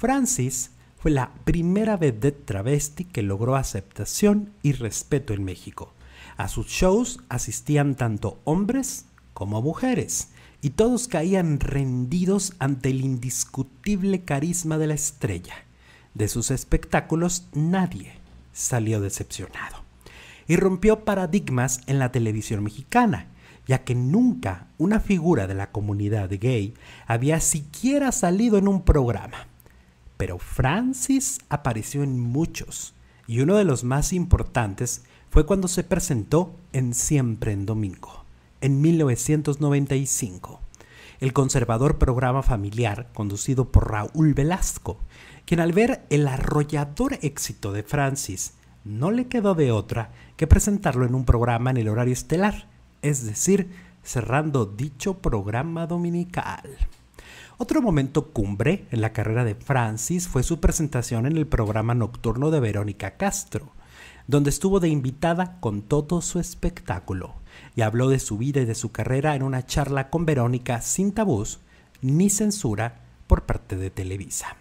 Francis fue la primera vedette travesti que logró aceptación y respeto en México. A sus shows asistían tanto hombres como mujeres, y todos caían rendidos ante el indiscutible carisma de la estrella. De sus espectáculos nadie salió decepcionado. Y rompió paradigmas en la televisión mexicana, ya que nunca una figura de la comunidad gay había siquiera salido en un programa pero Francis apareció en muchos, y uno de los más importantes fue cuando se presentó en Siempre en Domingo, en 1995, el conservador programa familiar conducido por Raúl Velasco, quien al ver el arrollador éxito de Francis, no le quedó de otra que presentarlo en un programa en el horario estelar, es decir, cerrando dicho programa dominical. Otro momento cumbre en la carrera de Francis fue su presentación en el programa nocturno de Verónica Castro, donde estuvo de invitada con todo su espectáculo y habló de su vida y de su carrera en una charla con Verónica sin tabús ni censura por parte de Televisa.